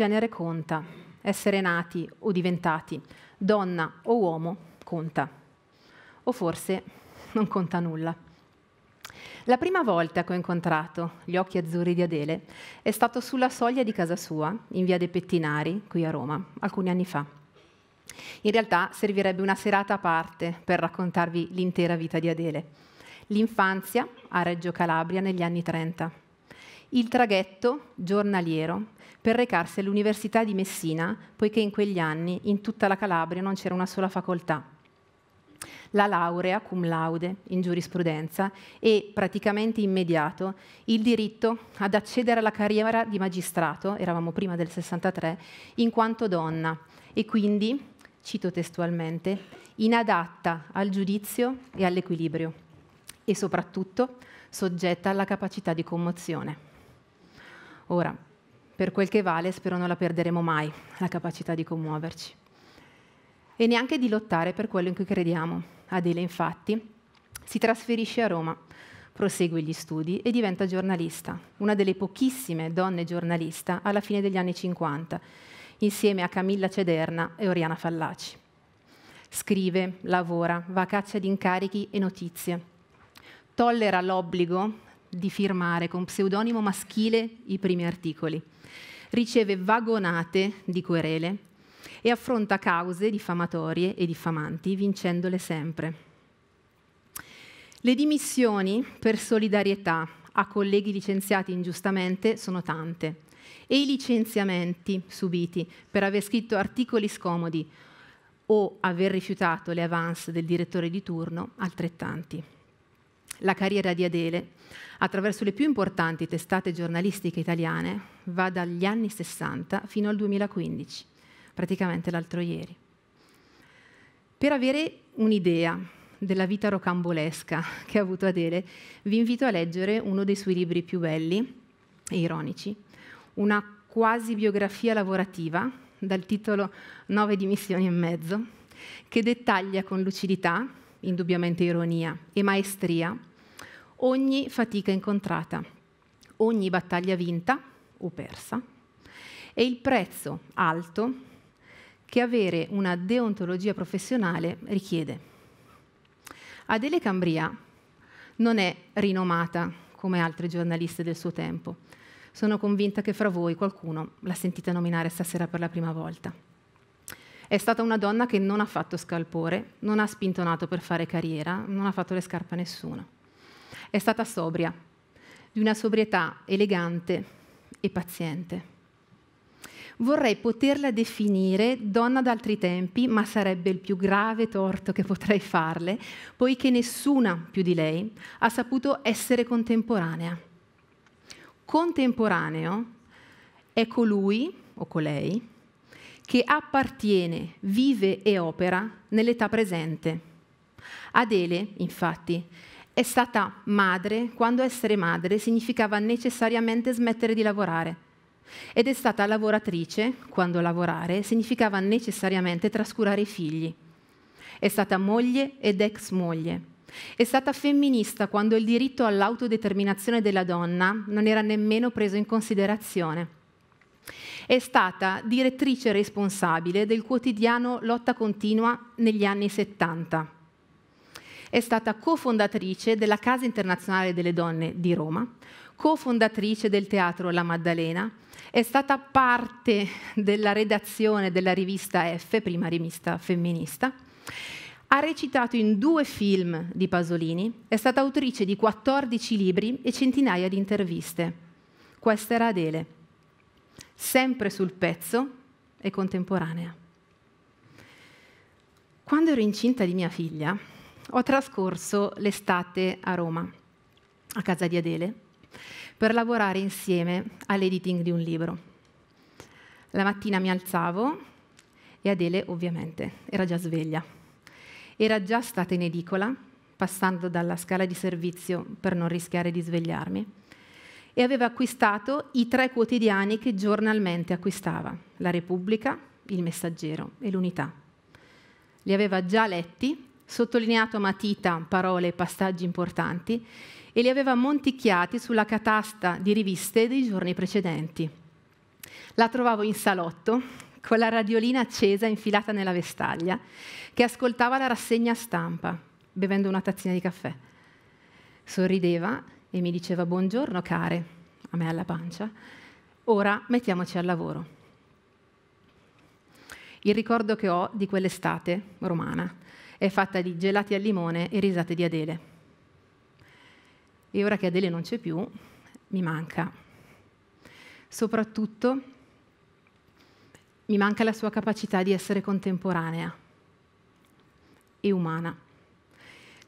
genere conta, essere nati o diventati donna o uomo conta, o forse non conta nulla. La prima volta che ho incontrato gli occhi azzurri di Adele è stato sulla soglia di casa sua, in via dei Pettinari, qui a Roma, alcuni anni fa. In realtà servirebbe una serata a parte per raccontarvi l'intera vita di Adele. L'infanzia a Reggio Calabria negli anni 30 il traghetto giornaliero per recarsi all'Università di Messina, poiché in quegli anni in tutta la Calabria non c'era una sola facoltà. La laurea cum laude in giurisprudenza e praticamente immediato il diritto ad accedere alla carriera di magistrato, eravamo prima del 63, in quanto donna e quindi, cito testualmente, inadatta al giudizio e all'equilibrio e soprattutto soggetta alla capacità di commozione. Ora, per quel che vale, spero non la perderemo mai, la capacità di commuoverci. E neanche di lottare per quello in cui crediamo. Adele, infatti, si trasferisce a Roma, prosegue gli studi e diventa giornalista, una delle pochissime donne giornalista alla fine degli anni 50, insieme a Camilla Cederna e Oriana Fallaci. Scrive, lavora, va a caccia di incarichi e notizie. Tollera l'obbligo di firmare con pseudonimo maschile i primi articoli. Riceve vagonate di querele e affronta cause diffamatorie e diffamanti, vincendole sempre. Le dimissioni per solidarietà a colleghi licenziati ingiustamente sono tante e i licenziamenti subiti per aver scritto articoli scomodi o aver rifiutato le avance del direttore di turno altrettanti la carriera di Adele attraverso le più importanti testate giornalistiche italiane va dagli anni 60 fino al 2015, praticamente l'altro ieri. Per avere un'idea della vita rocambolesca che ha avuto Adele, vi invito a leggere uno dei suoi libri più belli e ironici, una quasi biografia lavorativa dal titolo Nove dimissioni e mezzo, che dettaglia con lucidità, indubbiamente ironia e maestria ogni fatica incontrata, ogni battaglia vinta o persa e il prezzo alto che avere una deontologia professionale richiede. Adele Cambria non è rinomata come altre giornaliste del suo tempo. Sono convinta che fra voi qualcuno l'ha sentita nominare stasera per la prima volta. È stata una donna che non ha fatto scalpore, non ha spintonato per fare carriera, non ha fatto le scarpe a nessuno. È stata sobria, di una sobrietà elegante e paziente. Vorrei poterla definire donna d'altri tempi, ma sarebbe il più grave torto che potrei farle, poiché nessuna più di lei ha saputo essere contemporanea. Contemporaneo è colui o colei che appartiene, vive e opera nell'età presente. Adele, infatti, è stata madre quando essere madre significava necessariamente smettere di lavorare. Ed è stata lavoratrice quando lavorare significava necessariamente trascurare i figli. È stata moglie ed ex moglie. È stata femminista quando il diritto all'autodeterminazione della donna non era nemmeno preso in considerazione. È stata direttrice responsabile del quotidiano Lotta Continua negli anni 70 è stata cofondatrice della Casa Internazionale delle Donne di Roma, cofondatrice del teatro La Maddalena, è stata parte della redazione della rivista F, prima rivista femminista, ha recitato in due film di Pasolini, è stata autrice di 14 libri e centinaia di interviste. Questa era Adele, sempre sul pezzo e contemporanea. Quando ero incinta di mia figlia, ho trascorso l'estate a Roma, a casa di Adele, per lavorare insieme all'editing di un libro. La mattina mi alzavo e Adele ovviamente era già sveglia. Era già stata in edicola, passando dalla scala di servizio per non rischiare di svegliarmi, e aveva acquistato i tre quotidiani che giornalmente acquistava, La Repubblica, Il Messaggero e L'Unità. Li aveva già letti sottolineato a matita parole e passaggi importanti e li aveva monticchiati sulla catasta di riviste dei giorni precedenti. La trovavo in salotto, con la radiolina accesa infilata nella vestaglia, che ascoltava la rassegna stampa, bevendo una tazzina di caffè. Sorrideva e mi diceva buongiorno care, a me alla pancia, ora mettiamoci al lavoro. Il ricordo che ho di quell'estate romana è fatta di gelati al limone e risate di Adele. E ora che Adele non c'è più, mi manca. Soprattutto mi manca la sua capacità di essere contemporanea e umana.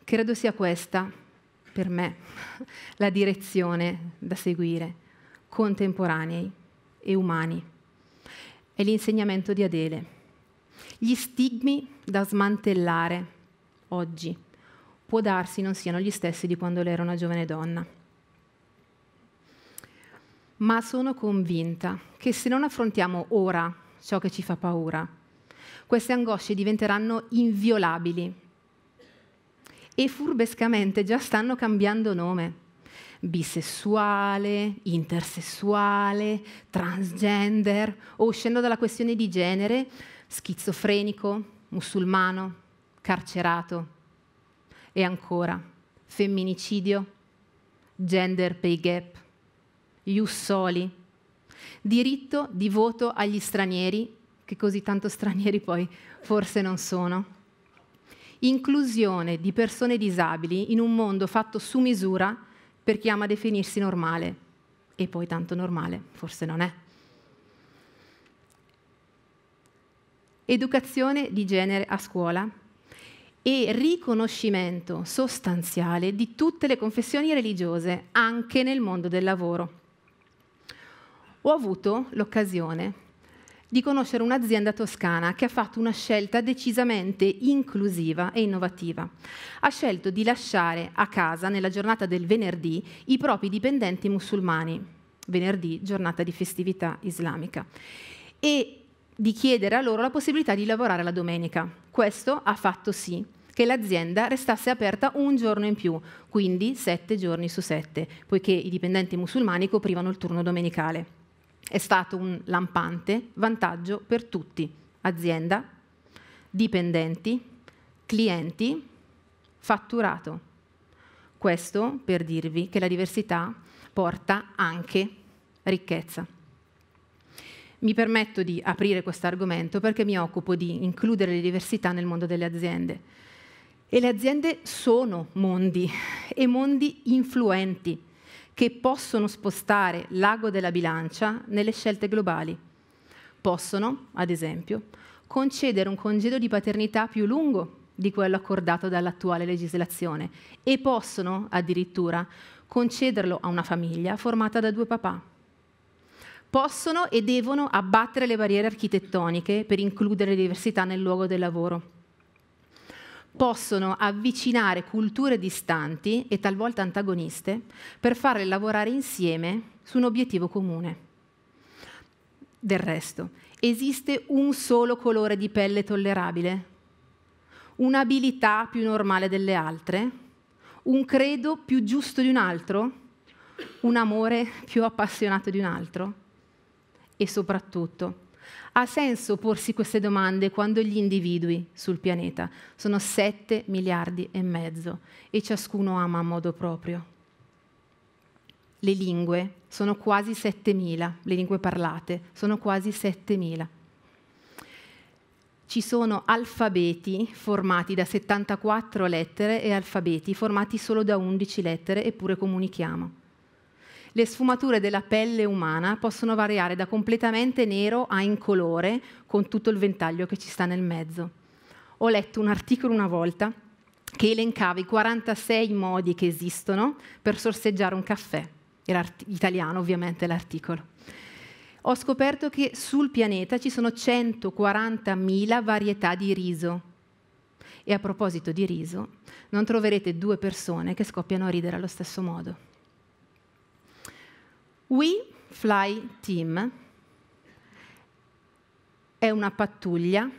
Credo sia questa, per me, la direzione da seguire, contemporanei e umani. È l'insegnamento di Adele. Gli stigmi da smantellare oggi può darsi non siano gli stessi di quando lei era una giovane donna. Ma sono convinta che se non affrontiamo ora ciò che ci fa paura, queste angosce diventeranno inviolabili e furbescamente già stanno cambiando nome. Bisessuale, intersessuale, transgender o uscendo dalla questione di genere, schizofrenico, musulmano, carcerato e ancora femminicidio, gender pay gap, ius soli, diritto di voto agli stranieri, che così tanto stranieri poi forse non sono inclusione di persone disabili in un mondo fatto su misura per chi ama definirsi normale. E poi tanto normale, forse non è. educazione di genere a scuola e riconoscimento sostanziale di tutte le confessioni religiose, anche nel mondo del lavoro. Ho avuto l'occasione di conoscere un'azienda toscana che ha fatto una scelta decisamente inclusiva e innovativa. Ha scelto di lasciare a casa nella giornata del venerdì i propri dipendenti musulmani, venerdì giornata di festività islamica, e di chiedere a loro la possibilità di lavorare la domenica. Questo ha fatto sì che l'azienda restasse aperta un giorno in più, quindi sette giorni su sette, poiché i dipendenti musulmani coprivano il turno domenicale. È stato un lampante vantaggio per tutti, azienda, dipendenti, clienti, fatturato. Questo per dirvi che la diversità porta anche ricchezza. Mi permetto di aprire questo argomento perché mi occupo di includere le diversità nel mondo delle aziende. E le aziende sono mondi e mondi influenti che possono spostare l'ago della bilancia nelle scelte globali. Possono, ad esempio, concedere un congedo di paternità più lungo di quello accordato dall'attuale legislazione e possono addirittura concederlo a una famiglia formata da due papà possono e devono abbattere le barriere architettoniche per includere le diversità nel luogo del lavoro. Possono avvicinare culture distanti e talvolta antagoniste per farle lavorare insieme su un obiettivo comune. Del resto, esiste un solo colore di pelle tollerabile, un'abilità più normale delle altre, un credo più giusto di un altro, un amore più appassionato di un altro e soprattutto ha senso porsi queste domande quando gli individui sul pianeta sono 7 miliardi e mezzo e ciascuno ama a modo proprio. Le lingue sono quasi 7.000, le lingue parlate sono quasi 7.000. Ci sono alfabeti formati da 74 lettere e alfabeti formati solo da 11 lettere eppure comunichiamo. Le sfumature della pelle umana possono variare da completamente nero a incolore, con tutto il ventaglio che ci sta nel mezzo. Ho letto un articolo una volta che elencava i 46 modi che esistono per sorseggiare un caffè. Era italiano ovviamente l'articolo. Ho scoperto che sul pianeta ci sono 140.000 varietà di riso. E a proposito di riso, non troverete due persone che scoppiano a ridere allo stesso modo. We Fly Team è una pattuglia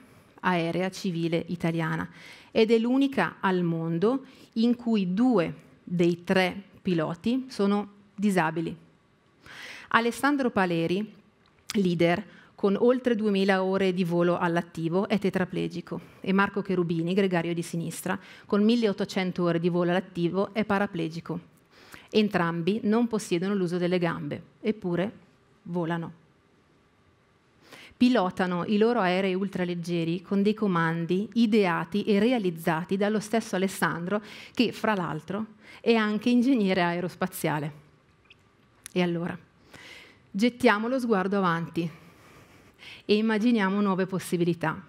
aerea civile italiana ed è l'unica al mondo in cui due dei tre piloti sono disabili. Alessandro Paleri, leader, con oltre 2000 ore di volo all'attivo, è tetraplegico e Marco Cherubini, gregario di sinistra, con 1800 ore di volo all'attivo, è paraplegico. Entrambi non possiedono l'uso delle gambe, eppure volano. Pilotano i loro aerei ultraleggeri con dei comandi ideati e realizzati dallo stesso Alessandro, che fra l'altro è anche ingegnere aerospaziale. E allora, gettiamo lo sguardo avanti e immaginiamo nuove possibilità.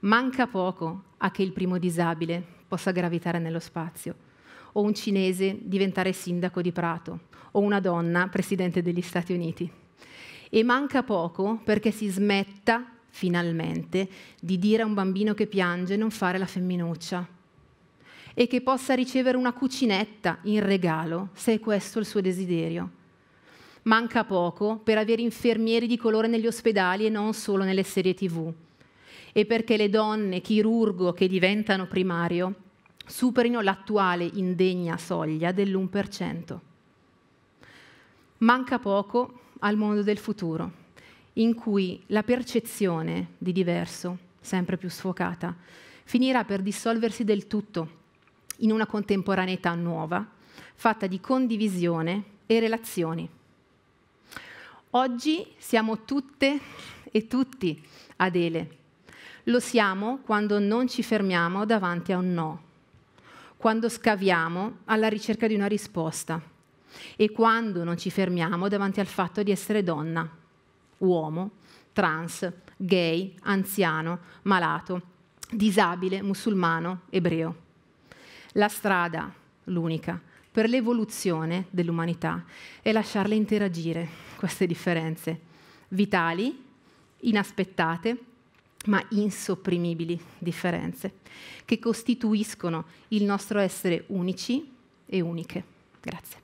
Manca poco a che il primo disabile possa gravitare nello spazio o un cinese diventare sindaco di Prato o una donna presidente degli Stati Uniti. E manca poco perché si smetta, finalmente, di dire a un bambino che piange non fare la femminuccia e che possa ricevere una cucinetta in regalo se è questo il suo desiderio. Manca poco per avere infermieri di colore negli ospedali e non solo nelle serie tv e perché le donne chirurgo che diventano primario superino l'attuale indegna soglia dell'1%. Manca poco al mondo del futuro, in cui la percezione di diverso, sempre più sfocata, finirà per dissolversi del tutto in una contemporaneità nuova, fatta di condivisione e relazioni. Oggi siamo tutte e tutti Adele. Lo siamo quando non ci fermiamo davanti a un no quando scaviamo alla ricerca di una risposta e quando non ci fermiamo davanti al fatto di essere donna, uomo, trans, gay, anziano, malato, disabile, musulmano, ebreo. La strada, l'unica, per l'evoluzione dell'umanità è lasciarle interagire queste differenze, vitali, inaspettate ma insopprimibili differenze che costituiscono il nostro essere unici e uniche. Grazie.